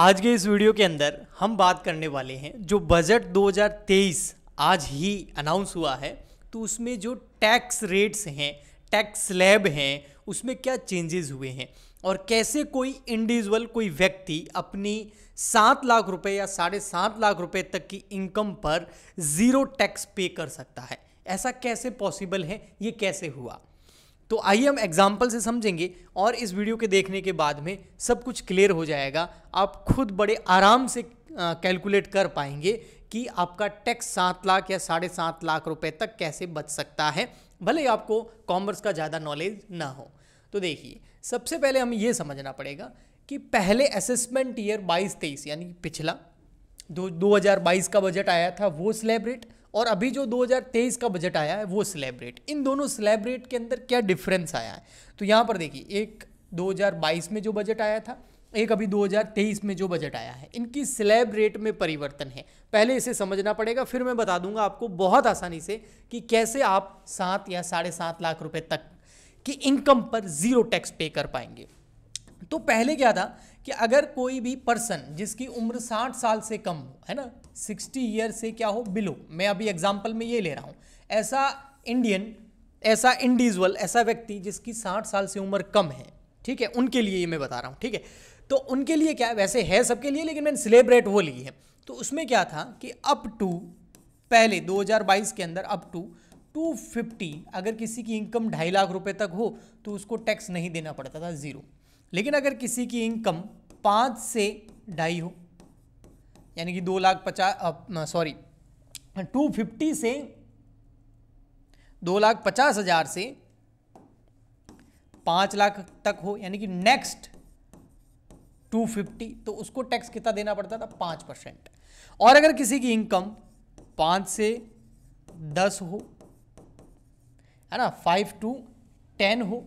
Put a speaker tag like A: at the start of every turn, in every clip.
A: आज के इस वीडियो के अंदर हम बात करने वाले हैं जो बजट 2023 आज ही अनाउंस हुआ है तो उसमें जो टैक्स रेट्स हैं टैक्स स्लैब हैं उसमें क्या चेंजेस हुए हैं और कैसे कोई इंडिविजुअल कोई व्यक्ति अपनी सात लाख रुपए या साढ़े सात लाख रुपए तक की इनकम पर ज़ीरो टैक्स पे कर सकता है ऐसा कैसे पॉसिबल है ये कैसे हुआ तो आइए हम एग्जाम्पल से समझेंगे और इस वीडियो के देखने के बाद में सब कुछ क्लियर हो जाएगा आप खुद बड़े आराम से कैलकुलेट कर पाएंगे कि आपका टैक्स सात लाख या साढ़े सात लाख रुपए तक कैसे बच सकता है भले ही आपको कॉमर्स का ज़्यादा नॉलेज ना हो तो देखिए सबसे पहले हमें यह समझना पड़ेगा कि पहले असेसमेंट ईयर बाईस तेईस यानी पिछला दो 2022 का बजट आया था वो सेलिब्रेट और अभी जो 2023 का बजट आया है वो स्लैब रेट इन दोनों स्लैब रेट के अंदर क्या डिफरेंस आया है तो यहाँ पर देखिए एक 2022 में जो बजट आया था एक अभी 2023 में जो बजट आया है इनकी स्लैब रेट में परिवर्तन है पहले इसे समझना पड़ेगा फिर मैं बता दूंगा आपको बहुत आसानी से कि कैसे आप सात या साढ़े सात लाख रुपए तक की इनकम पर ज़ीरो टैक्स पे कर पाएंगे तो पहले क्या था कि अगर कोई भी पर्सन जिसकी उम्र साठ साल से कम हो है ना सिक्सटी ईयर से क्या हो बिलो मैं अभी एग्जाम्पल में ये ले रहा हूँ ऐसा इंडियन ऐसा इंडिविजुअल ऐसा व्यक्ति जिसकी साठ साल से उम्र कम है ठीक है उनके लिए ये मैं बता रहा हूँ ठीक है तो उनके लिए क्या वैसे है सबके लिए लेकिन मैंने सेलिब्रेट वो ली है तो उसमें क्या था कि अप टू पहले 2022 के अंदर अप टू 250 अगर किसी की इनकम ढाई लाख रुपए तक हो तो उसको टैक्स नहीं देना पड़ता था ज़ीरो लेकिन अगर किसी की इनकम पाँच से ढाई हो यानी कि दो लाख पचास सॉरी टू फिफ्टी से दो लाख पचास हजार से पांच लाख तक हो यानी कि नेक्स्ट टू फिफ्टी तो उसको टैक्स कितना देना पड़ता था पांच परसेंट और अगर किसी की इनकम पांच से दस हो है ना फाइव टू टेन हो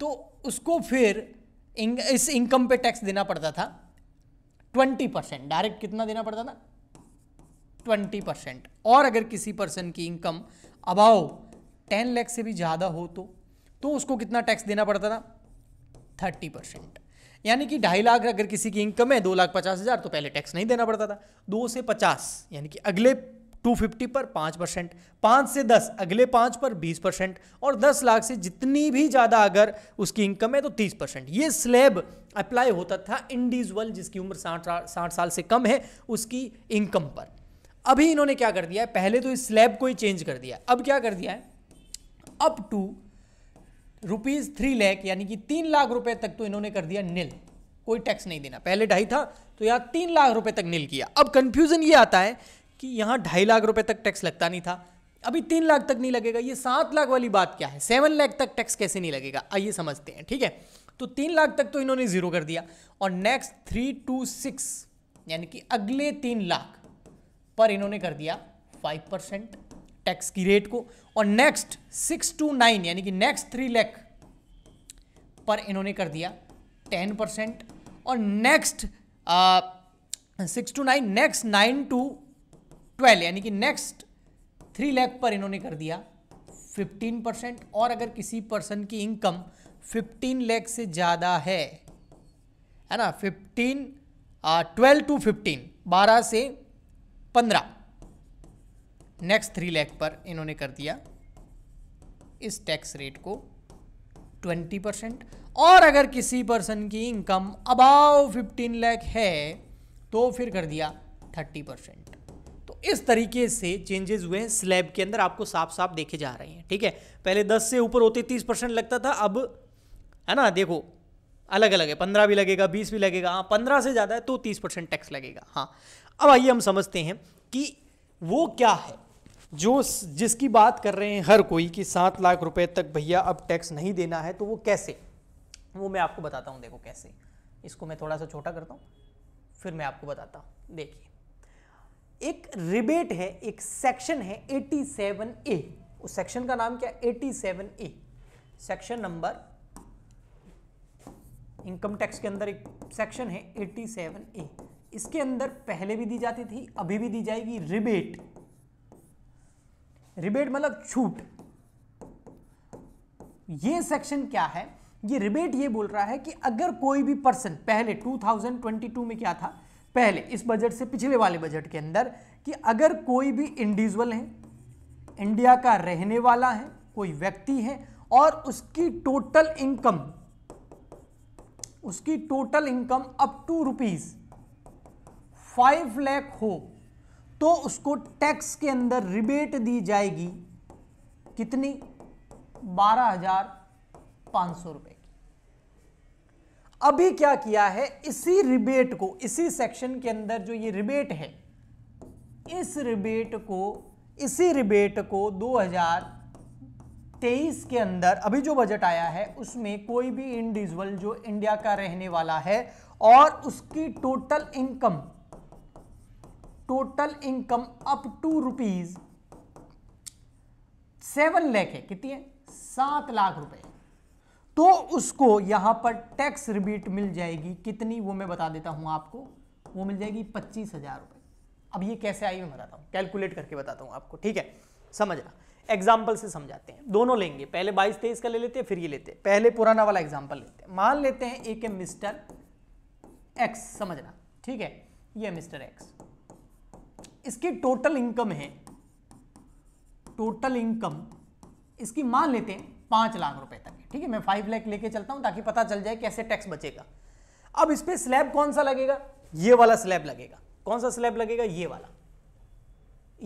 A: तो उसको फिर इस इनकम पे टैक्स देना पड़ता था ट्वेंटी परसेंट डायरेक्ट कितना देना पड़ता था ट्वेंटी परसेंट और अगर किसी पर्सन की इनकम अबाव टेन लैख से भी ज़्यादा हो तो तो उसको कितना टैक्स देना पड़ता था थर्टी परसेंट यानी कि ढाई लाख अगर किसी की इनकम है दो लाख पचास हज़ार तो पहले टैक्स नहीं देना पड़ता था दो से पचास यानी कि अगले 250 पर पाँच परसेंट पाँच से दस अगले पाँच पर बीस परसेंट और दस लाख से जितनी भी ज़्यादा अगर उसकी इनकम है तो तीस परसेंट ये स्लैब अप्लाई होता था इंडिविजुअल जिसकी उम्र साठ साठ साल से कम है उसकी इनकम पर अभी इन्होंने क्या कर दिया है पहले तो इस स्लैब को ही चेंज कर दिया अब क्या कर दिया है up to rupees three lakh यानी कि तीन लाख रुपए तक तो इन्होंने कर दिया नील कोई टैक्स नहीं देना पहले ढाई था तो यहाँ तीन लाख रुपए तक नील किया अब कंफ्यूजन ये आता है कि यहाँ ढाई लाख रुपए तक टैक्स लगता नहीं था अभी तीन लाख तक नहीं लगेगा ये सात लाख वाली बात क्या है सेवन लाख तक टैक्स कैसे नहीं लगेगा आइए समझते हैं ठीक है तो तीन लाख तक तो इन्होंने जीरो कर दिया और नेक्स्ट थ्री टू सिक्स यानी कि अगले तीन लाख पर इन्होंने कर दिया फाइव परसेंट टैक्स की रेट को और नेक्स्ट सिक्स टू नाइन यानी कि नेक्स्ट थ्री लैख पर इन्होंने कर दिया टेन परसेंट और next six to nine next nine to twelve यानी कि नेक्स्ट थ्री लैख पर इन्होंने कर दिया फिफ्टीन परसेंट और अगर किसी पर्सन की इनकम फिफ्टीन लैख से ज़्यादा है है ना फिफ्टीन ट्वेल्व टू फिफ्टीन बारह से पंद्रह नेक्स्ट थ्री लैख पर इन्होंने कर दिया इस टैक्स रेट को ट्वेंटी परसेंट और अगर किसी पर्सन की इनकम अबाव फिफ्टीन लैख है तो फिर कर दिया थर्टी परसेंट इस तरीके से चेंजेस हुए हैं स्लैब के अंदर आपको साफ साफ देखे जा रहे हैं ठीक है पहले दस से ऊपर होते तीस परसेंट लगता था अब है ना देखो अलग अलग है पंद्रह भी लगेगा बीस भी लगेगा हाँ पंद्रह से ज़्यादा है तो तीस परसेंट टैक्स लगेगा हाँ अब आइए हम समझते हैं कि वो क्या है जो जिसकी बात कर रहे हैं हर कोई कि सात लाख रुपये तक भैया अब टैक्स नहीं देना है तो वो कैसे वो मैं आपको बताता हूँ देखो कैसे इसको मैं थोड़ा सा छोटा करता हूँ फिर मैं आपको बताता हूँ देखिए एक रिबेट है एक सेक्शन है 87 ए उस सेक्शन का नाम क्या 87 A section number income tax के अंदर एक सेक्शन है 87 ए इसके अंदर पहले भी दी जाती थी अभी भी दी जाएगी रिबेट रिबेट मतलब छूट ये सेक्शन क्या है ये रिबेट ये बोल रहा है कि अगर कोई भी पर्सन पहले 2022 में क्या था पहले इस बजट से पिछले वाले बजट के अंदर कि अगर कोई भी इंडिविजुअल है इंडिया का रहने वाला है कोई व्यक्ति है और उसकी टोटल इनकम उसकी total income up to rupees five lakh हो तो उसको टैक्स के अंदर रिबेट दी जाएगी कितनी बारह हजार पांच सौ रुपए अभी क्या किया है इसी रिबेट को इसी सेक्शन के अंदर जो ये रिबेट है इस रिबेट को इसी रिबेट को 2023 के अंदर अभी जो बजट आया है उसमें कोई भी इंडिविजुअल जो इंडिया का रहने वाला है और उसकी total income total income up to rupees seven lakh है कितनी है सात लाख रुपए तो उसको यहां पर टैक्स रिबीट मिल जाएगी कितनी वो मैं बता देता हूं आपको वो मिल जाएगी पच्चीस हज़ार रुपये अब ये कैसे आई मैं बताता हूँ कैलकुलेट करके बताता हूँ आपको ठीक है समझना एग्जाम्पल से समझाते हैं दोनों लेंगे पहले बाईस तेईस का ले लेते हैं फिर ये लेते हैं पहले पुराना वाला एग्जाम्पल लेते हैं मान लेते हैं एक है मिस्टर एक्स समझना ठीक है ये मिस्टर एक्स इसकी टोटल इनकम है टोटल इनकम इसकी मान लेते हैं पांच लाख रुपए तक ठीक है मैं फाइव लैख लेके चलता हूं ताकि पता चल जाए कैसे टैक्स बचेगा अब इस पर स्लैब कौन सा लगेगा ये वाला स्लैब लगेगा कौन सा स्लैब लगेगा ये वाला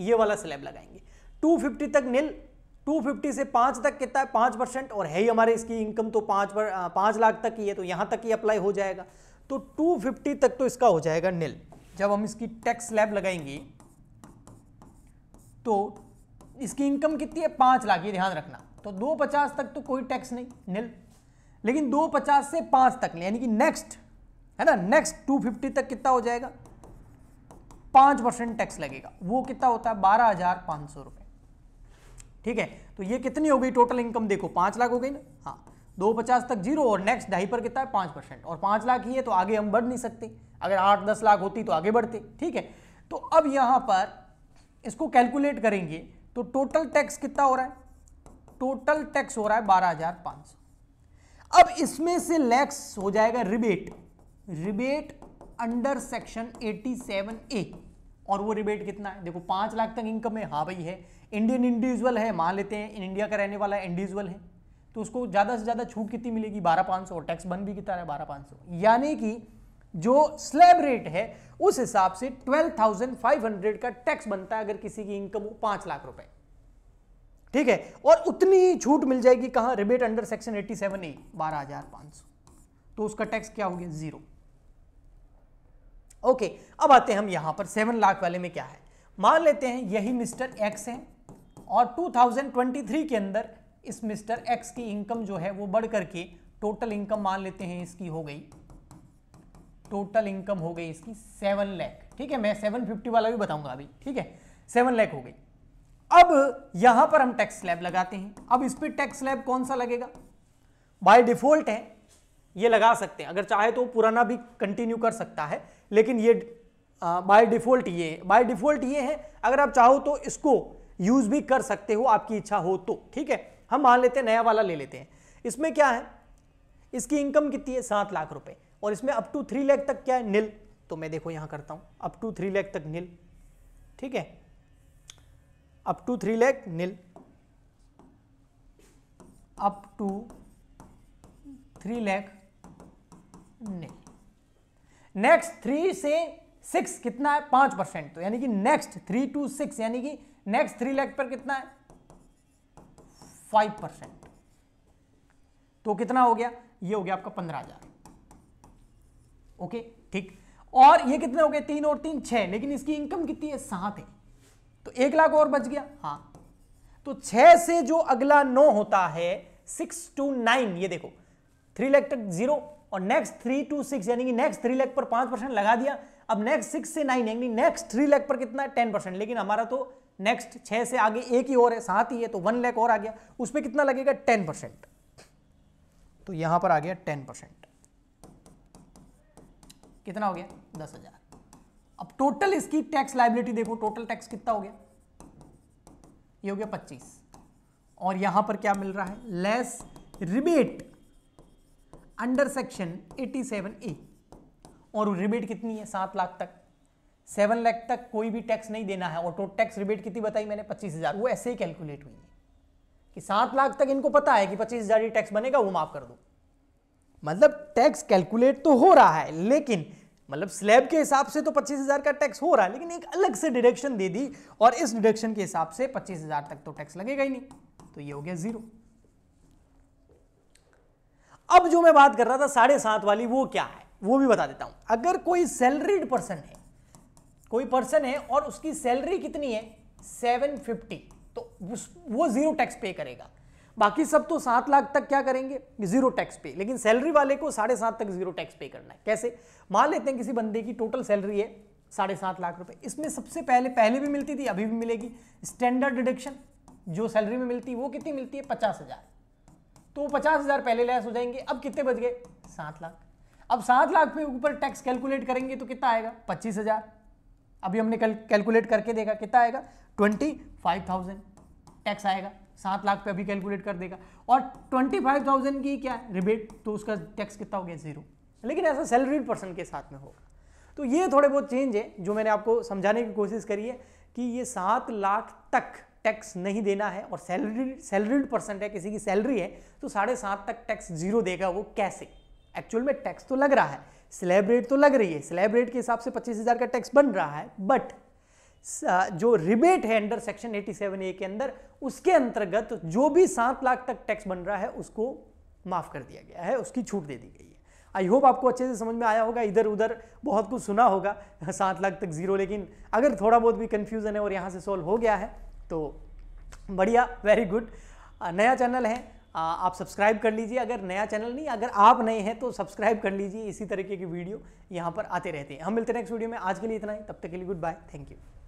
A: ये वाला स्लैब लगाएंगे 250 तक नील 250 से 5 तक कितना है 5 परसेंट और है ही हमारे इसकी इनकम तो 5 पर लाख तक ही है तो यहां तक ही अप्लाई हो जाएगा तो 250 तक तो इसका हो जाएगा नील जब हम इसकी टैक्स स्लैब लगाएंगे तो इसकी इनकम कितनी है 5 लाख ये ध्यान रखना तो दो पचास तक तो कोई टैक्स नहीं निल लेकिन दो पचास से पांच तक यानी कि नेक्स्ट है ना नेक्स्ट टू फिफ्टी तक कितना हो जाएगा पांच परसेंट टैक्स लगेगा वो कितना होता है बारह हजार पाँच सौ रुपए ठीक है तो ये कितनी हो गई टोटल इनकम देखो पांच लाख हो गई ना हाँ दो पचास तक जीरो और नेक्स्ट ढाई पर कितना है पांच परसेंट और पांच लाख ही है तो आगे हम बढ़ नहीं सकते अगर आठ दस लाख होती तो आगे बढ़ते ठीक है तो अब यहां पर इसको कैलकुलेट करेंगे तो टोटल टैक्स कितना हो रहा है टोटल टैक्स हो रहा है बारह हजार पांच सौ अब इसमें से लैक्स हो जाएगा rebate rebate under section 87 A और वो रिबेट कितना है देखो पांच लाख तक इनकम है हाँ भाई है इंडियन इंडिविजुअल है मान लेते हैं इन इंडिया का रहने वाला इंडिविजुअल है तो उसको ज़्यादा से ज़्यादा छूट कितनी मिलेगी बारह पांच सौ टैक्स बन भी कितना है बारह पांच सौ यानी कि जो स्लैब रेट है उस हिसाब से ट्वेल्व थाउजेंड फाइव हंड्रेड का टैक्स बनता है अगर किसी की इनकम हो पांच लाख रुपए ठीक है और उतनी ही छूट मिल जाएगी कहां रिबेट अंडर सेक्शन 87 ए बारह हजार पांच सौ तो उसका टैक्स क्या हो गया जीरो ओके अब आते हैं हम यहां पर सेवन लाख वाले में क्या है मान लेते हैं यही मिस्टर एक्स हैं और 2023 के अंदर इस मिस्टर एक्स की इनकम जो है वो बढ़ करके टोटल इनकम मान लेते हैं इसकी हो गई टोटल इनकम हो गई इसकी सेवन लैख ठीक है मैं सेवन फिफ्टी वाला भी बताऊंगा अभी ठीक है सेवन लैख हो गई अब यहां पर हम टैक्स स्लैब लगाते हैं अब इस पर टैक्स स्लैब कौन सा लगेगा बाय डिफॉल्ट है ये लगा सकते हैं अगर चाहे तो पुराना भी कंटिन्यू कर सकता है लेकिन ये बाय डिफॉल्ट ये बाय डिफॉल्ट ये है अगर आप चाहो तो इसको यूज भी कर सकते हो आपकी इच्छा हो तो ठीक है हम मान लेते हैं नया वाला ले लेते हैं इसमें क्या है इसकी इनकम कितनी है सात लाख रुपए और इसमें अप टू थ्री लैख तक क्या है नील तो मैं देखो यहां करता हूं अप टू थ्री लैख तक नील ठीक है up to three lakh nil up to three lakh nil next three से सिक्स कितना है पांच परसेंट तो यानी कि नेक्स्ट थ्री टू सिक्स यानी कि नेक्स्ट थ्री लैख पर कितना है फाइव परसेंट तो कितना हो गया ये हो गया आपका पंद्रह हजार ओके ठीक और ये कितने हो गए तीन और तीन छह लेकिन इसकी इनकम कितनी है सात है तो एक लाख और बच गया हाँ तो छह से जो अगला नौ होता है सिक्स टू नाइन ये देखो थ्री लैख तक जीरो और नेक्स्ट थ्री टू सिक्स यानी कि नेक्स्ट थ्री लैख पर पांच परसेंट लगा दिया अब नेक्स्ट सिक्स से नाइन यानी नेक्स्ट थ्री लैख पर कितना टेन परसेंट लेकिन हमारा तो नेक्स्ट छह से आगे एक ही और है सात ही है तो वन लैख और आ गया उस पर कितना लगेगा टेन परसेंट तो यहां पर आ गया टेन परसेंट कितना हो गया दस हजार अब टोटल इसकी टैक्स लाइबिलिटी देखो टोटल टैक्स कितना हो गया ये हो गया 25 और यहां पर क्या मिल रहा है less rebate under section 87 A और रिबेट कितनी है सात लाख तक सेवन लाख तक कोई भी टैक्स नहीं देना है और टोटल टैक्स रिबेट कितनी बताई मैंने पच्चीस हज़ार वो ऐसे ही कैलकुलेट हुई है कि सात लाख तक इनको पता है कि पच्चीस हज़ार टैक्स बनेगा वो माफ़ कर दो मतलब टैक्स कैलकुलेट तो हो रहा है लेकिन मतलब स्लैब के हिसाब से तो पच्चीस हज़ार का टैक्स हो रहा है लेकिन एक अलग से डिडक्शन दे दी और इस डिडक्शन के हिसाब से पच्चीस हज़ार तक तो टैक्स लगेगा ही नहीं तो ये हो गया जीरो अब जो मैं बात कर रहा था साढ़े सात वाली वो क्या है वो भी बता देता हूं अगर कोई सैलरीड पर्सन है कोई पर्सन है और उसकी सैलरी कितनी है सेवन तो वो जीरो टैक्स पे करेगा बाकी सब तो सात लाख तक क्या करेंगे जीरो टैक्स पे लेकिन सैलरी वाले को साढ़े सात तक जीरो टैक्स पे करना है कैसे मान लेते हैं किसी बंदे की टोटल सैलरी है साढ़े सात लाख रुपए इसमें सबसे पहले पहले भी मिलती थी अभी भी मिलेगी स्टैंडर्ड डिडक्शन जो सैलरी में मिलती है वो कितनी मिलती है पचास हज़ार तो वो पचास हज़ार पहले लैस हो जाएंगे अब कितने बच गए सात लाख अब सात लाख पे ऊपर टैक्स कैलकुलेट करेंगे तो कितना आएगा पच्चीस हज़ार अभी हमने कैलकुलेट करके देखा कितना आएगा ट्वेंटी फाइव थाउजेंड टैक्स आएगा सात लाख पे अभी कैलकुलेट कर देगा और ट्वेंटी फाइव थाउजेंड की क्या रिबेट तो उसका टैक्स कितना हो गया जीरो लेकिन ऐसा सैलरीड पर्सन के साथ में होगा तो ये थोड़े बहुत चेंज है जो मैंने आपको समझाने की कोशिश करी है कि ये सात लाख तक टैक्स नहीं देना है और सैलरी सैलरीड पर्सन है किसी की सैलरी है तो साढ़े सात तक टैक्स जीरो देगा वो कैसे एक्चुअल में टैक्स तो लग रहा है स्लैब रेट तो लग रही है स्लैब रेट के हिसाब से पच्चीस हज़ार का टैक्स बन रहा है बट जो रिबेट है अंडर सेक्शन 87 ए के अंदर उसके अंतर्गत जो भी सात लाख तक टैक्स बन रहा है उसको माफ़ कर दिया गया है उसकी छूट दे दी गई है आई होप आपको अच्छे से समझ में आया होगा इधर उधर बहुत कुछ सुना होगा सात लाख तक जीरो लेकिन अगर थोड़ा बहुत भी कन्फ्यूज़न है और यहाँ से सॉल्व हो गया है तो बढ़िया वेरी गुड नया चैनल है आप सब्सक्राइब कर लीजिए अगर नया चैनल नहीं अगर आप नए हैं तो सब्सक्राइब कर लीजिए इसी तरीके की वीडियो यहाँ पर आते रहते हैं हम मिलते हैं नेक्स्ट वीडियो में आज के लिए इतना ही तब तक के लिए गुड बाय थैंक यू